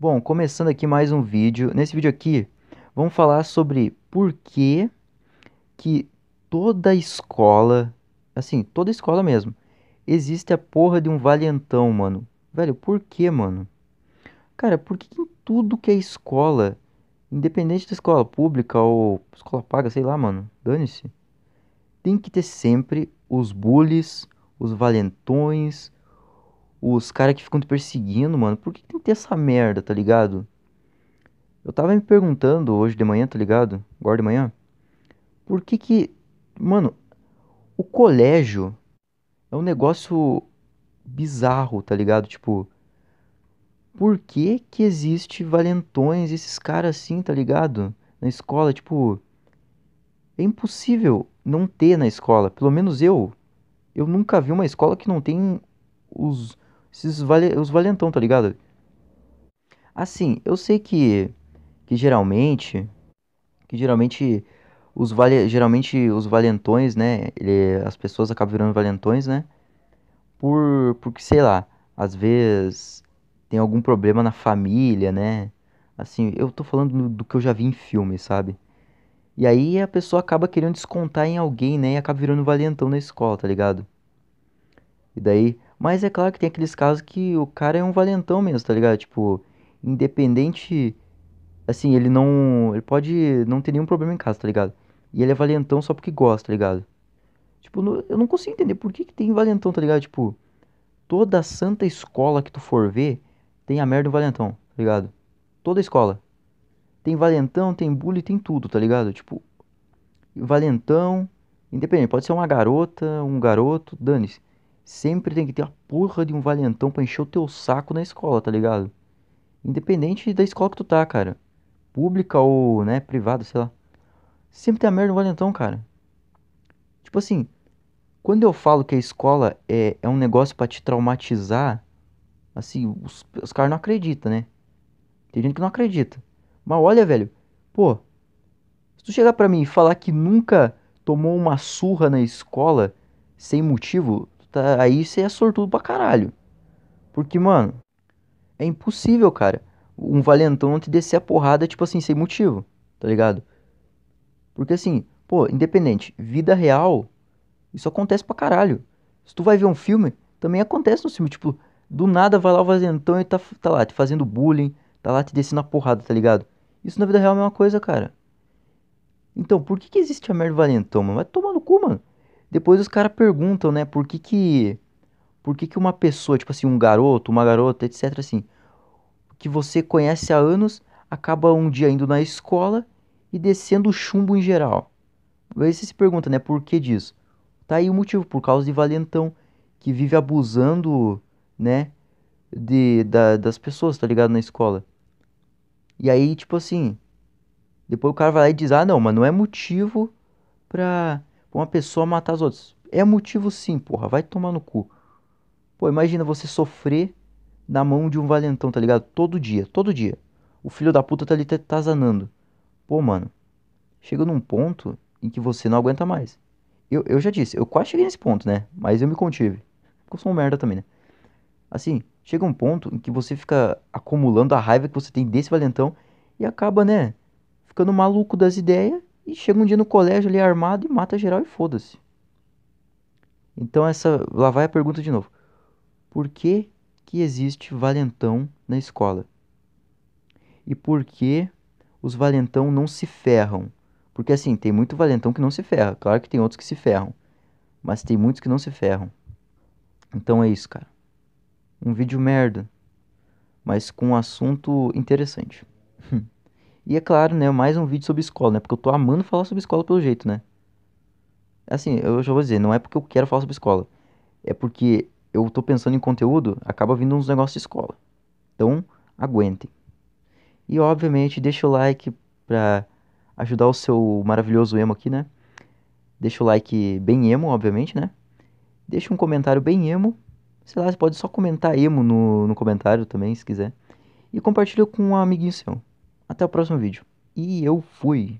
Bom, começando aqui mais um vídeo. Nesse vídeo aqui, vamos falar sobre por que que toda escola, assim, toda escola mesmo, existe a porra de um valentão, mano. Velho, por que, mano? Cara, por que, que em tudo que é escola, independente da escola pública ou escola paga, sei lá, mano, dane-se, tem que ter sempre os bullies, os valentões, os caras que ficam te perseguindo, mano, por que, tem que ter essa merda, tá ligado? Eu tava me perguntando hoje de manhã, tá ligado? Agora de manhã. Por que que. Mano, o colégio é um negócio bizarro, tá ligado? Tipo. Por que que existe valentões, esses caras assim, tá ligado? Na escola, tipo. É impossível não ter na escola. Pelo menos eu. Eu nunca vi uma escola que não tem os esses vale, os valentão, tá ligado? Assim, eu sei que que geralmente que geralmente os vale, geralmente os valentões, né, ele, as pessoas acabam virando valentões, né? Por porque sei lá, às vezes tem algum problema na família, né? Assim, eu tô falando do que eu já vi em filme, sabe? E aí a pessoa acaba querendo descontar em alguém, né? E acaba virando valentão na escola, tá ligado? E daí mas é claro que tem aqueles casos que o cara é um valentão mesmo, tá ligado? Tipo, independente. Assim, ele não. Ele pode não ter nenhum problema em casa, tá ligado? E ele é valentão só porque gosta, tá ligado? Tipo, no, eu não consigo entender por que, que tem valentão, tá ligado? Tipo, toda santa escola que tu for ver tem a merda do valentão, tá ligado? Toda escola. Tem valentão, tem bullying, tem tudo, tá ligado? Tipo, valentão, independente, pode ser uma garota, um garoto, dane-se sempre tem que ter a porra de um valentão pra encher o teu saco na escola, tá ligado? Independente da escola que tu tá, cara. Pública ou, né, privada, sei lá. Sempre tem a merda do valentão, cara. Tipo assim, quando eu falo que a escola é, é um negócio para te traumatizar, assim, os, os caras não acreditam, né? Tem gente que não acredita. Mas olha, velho, pô, se tu chegar pra mim e falar que nunca tomou uma surra na escola sem motivo, tá, aí você é sortudo pra caralho. Porque, mano, é impossível, cara, um valentão te descer a porrada, tipo assim, sem motivo, tá ligado? Porque assim, pô, independente, vida real, isso acontece pra caralho. Se tu vai ver um filme, também acontece no filme, tipo, do nada vai lá o valentão e tá, tá lá te fazendo bullying, tá lá te descendo a porrada, tá ligado? Isso na vida real é a mesma coisa, cara. Então, por que, que existe a merda do valentão, mano? Vai tomar no cu, mano. Depois os caras perguntam, né, por que que por que que uma pessoa, tipo assim, um garoto, uma garota, etc, assim, que você conhece há anos, acaba um dia indo na escola e descendo o chumbo em geral. Aí você se pergunta, né, por que disso? Tá aí o motivo, por causa de valentão que vive abusando, né, de, da, das pessoas, tá ligado, na escola. E aí, tipo assim, depois o cara vai lá e diz, ah, não, mas não é motivo pra uma pessoa matar as outras. É motivo sim, porra, vai tomar no cu. Pô, imagina você sofrer na mão de um valentão, tá ligado? Todo dia, todo dia. O filho da puta tá ali tazanando. Pô, mano, chega num ponto em que você não aguenta mais. Eu, eu já disse, eu quase cheguei nesse ponto, né? Mas eu me contive. Porque eu sou um merda também, né? Assim, chega um ponto em que você fica acumulando a raiva que você tem desse valentão e acaba, né? Ficando maluco das ideias e chega um dia no colégio ali armado e mata geral e foda-se. Então essa, lá vai a pergunta de novo. Por que que existe valentão na escola? E por que os valentão não se ferram? Porque assim, tem muito valentão que não se ferra, claro que tem outros que se ferram, mas tem muitos que não se ferram. Então é isso, cara. Um vídeo merda, mas com um assunto interessante. E é claro, né, mais um vídeo sobre escola, né? Porque eu tô amando falar sobre escola pelo jeito, né? Assim, eu já vou dizer, não é porque eu quero falar sobre escola. É porque eu tô pensando em conteúdo, acaba vindo uns negócios de escola. Então, aguentem. E obviamente, deixa o like pra ajudar o seu maravilhoso emo aqui, né? Deixa o like bem emo, obviamente, né? Deixa um comentário bem emo. Sei lá, você pode só comentar emo no, no comentário também, se quiser. E compartilha com um amiguinho seu. Até o próximo vídeo. E eu fui!